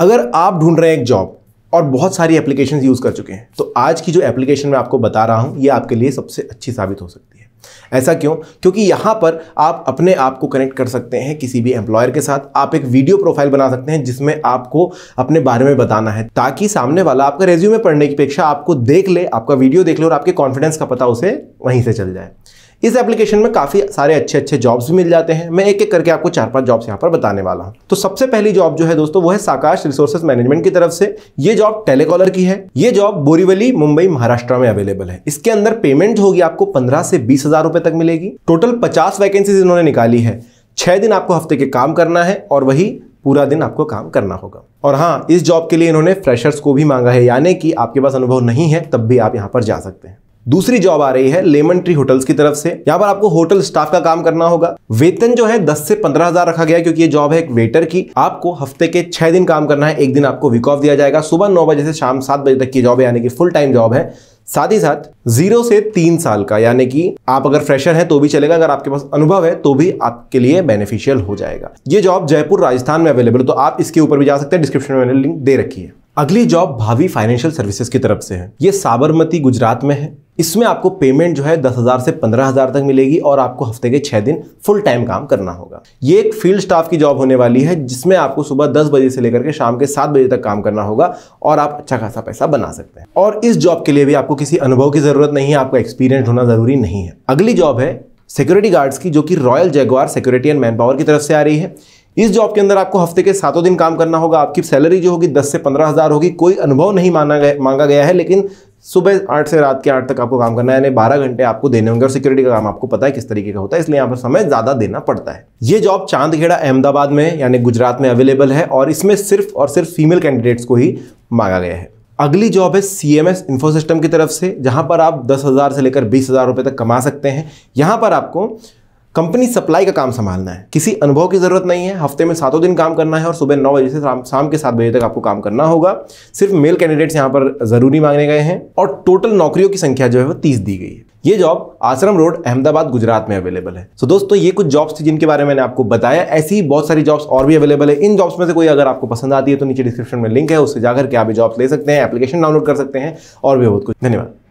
अगर आप ढूंढ रहे हैं एक जॉब और बहुत सारी एप्लीकेशन यूज़ कर चुके हैं तो आज की जो एप्लीकेशन मैं आपको बता रहा हूं ये आपके लिए सबसे अच्छी साबित हो सकती है ऐसा क्यों क्योंकि यहां पर आप अपने आप को कनेक्ट कर सकते हैं किसी भी एम्प्लॉयर के साथ आप एक वीडियो प्रोफाइल बना सकते हैं जिसमें आपको अपने बारे में बताना है ताकि सामने वाला आपका रेज्यूमे पढ़ने की अपेक्षा आपको देख ले आपका वीडियो देख ले और आपके कॉन्फिडेंस का पता उसे वहीं से चल जाए इस एप्लीकेशन में काफ़ी सारे अच्छे अच्छे जॉब्स भी मिल जाते हैं मैं एक एक करके आपको चार पांच जॉब्स यहाँ पर बताने वाला हूँ तो सबसे पहली जॉब जो है दोस्तों वो है साकाश रिसोर्सेस मैनेजमेंट की तरफ से ये जॉब टेलीकॉलर की है ये जॉब बोरीवली मुंबई महाराष्ट्र में अवेलेबल है इसके अंदर पेमेंट होगी आपको पंद्रह से बीस हजार रुपए तक मिलेगी टोटल पचास वैकेंसीज इन्होंने निकाली है छह दिन आपको हफ्ते के काम करना है और वही पूरा दिन आपको काम करना होगा और हाँ इस जॉब के लिए इन्होंने फ्रेशर्स को भी मांगा है यानी कि आपके पास अनुभव नहीं है तब भी आप यहाँ पर जा सकते हैं दूसरी जॉब आ रही है लेमन ट्री होटल्स की तरफ से यहाँ पर आपको होटल स्टाफ का काम करना होगा वेतन जो है दस से पंद्रह हजार रखा गया क्योंकि ये जॉब है एक वेटर की आपको हफ्ते के छह दिन काम करना है एक दिन आपको वीक ऑफ दिया जाएगा सुबह नौ बजे से शाम सात बजे तक की जॉब है यानी कि फुल टाइम जॉब है साथ ही साथ जीरो से तीन साल का यानी कि आप अगर फ्रेशर हैं तो भी चलेगा अगर आपके पास अनुभव है तो भी आपके लिए बेनिफिशियल हो जाएगा ये जॉब जयपुर राजस्थान में अवेलेबल तो आप इसके ऊपर भी जा सकते हैं डिस्क्रिप्शन में मैंने लिंक दे रखी है अगली जॉब भावी फाइनेंशियल सर्विसेज की तरफ से है ये साबरमती गुजरात में है इसमें आपको पेमेंट जो है दस हज़ार से पंद्रह हज़ार तक मिलेगी और आपको हफ्ते के छह दिन फुल टाइम काम करना होगा ये एक फील्ड स्टाफ की जॉब होने वाली है जिसमें आपको सुबह दस बजे से लेकर के शाम के सात बजे तक काम करना होगा और आप अच्छा खासा पैसा बना सकते हैं और इस जॉब के लिए भी आपको किसी अनुभव की ज़रूरत नहीं है आपका एक्सपीरियंस होना ज़रूरी नहीं है अगली जॉब है सिक्योरिटी गार्ड्स की जो कि रॉयल जयगवार सिक्योरिटी एंड मैन पावर की तरफ से आ रही है इस जॉब के अंदर आपको हफ्ते के सातों दिन काम करना होगा आपकी सैलरी जो होगी दस से पंद्रह हज़ार होगी कोई अनुभव नहीं माना गया मांगा गया है लेकिन सुबह आठ से रात के आठ तक आपको काम करना है यानी बारह घंटे आपको देने होंगे और सिक्योरिटी का काम आपको पता है किस तरीके का होता है इसलिए यहाँ पर समय ज़्यादा देना पड़ता है ये जॉब चांदखेड़ा अहमदाबाद में यानी गुजरात में अवेलेबल है और इसमें सिर्फ और सिर्फ फीमेल कैंडिडेट्स को ही मांगा गया है अगली जॉब है सी एम एस की तरफ से जहाँ पर आप दस हज़ार से लेकर बीस हज़ार तक कमा सकते हैं यहाँ पर आपको कंपनी सप्लाई का काम संभालना है किसी अनुभव की ज़रूरत नहीं है हफ्ते में सातों दिन काम करना है और सुबह नौ बजे से शाम शाम के सात बजे तक आपको काम करना होगा सिर्फ मेल कैंडिडेट्स यहाँ पर ज़रूरी मांगने गए हैं और टोटल नौकरियों की संख्या जो है वो तीस दी गई है ये जॉब आश्रम रोड अहमदाबाद गुजरात में अवेलेबल है सो so, दोस्तों ये कुछ जॉब्स थी जिनके बारे में आपको बताया ऐसी ही बहुत सारी जॉब्स और भी अवेलेबल है इन जॉब्स में से कोई अगर आपको पसंद आती है तो नीचे डिस्क्रिप्शन में लिंक है उससे जाकर के आप जॉब्स ले सकते हैं एप्लीकेशन डाउनलोड कर सकते हैं और भी बहुत कुछ धन्यवाद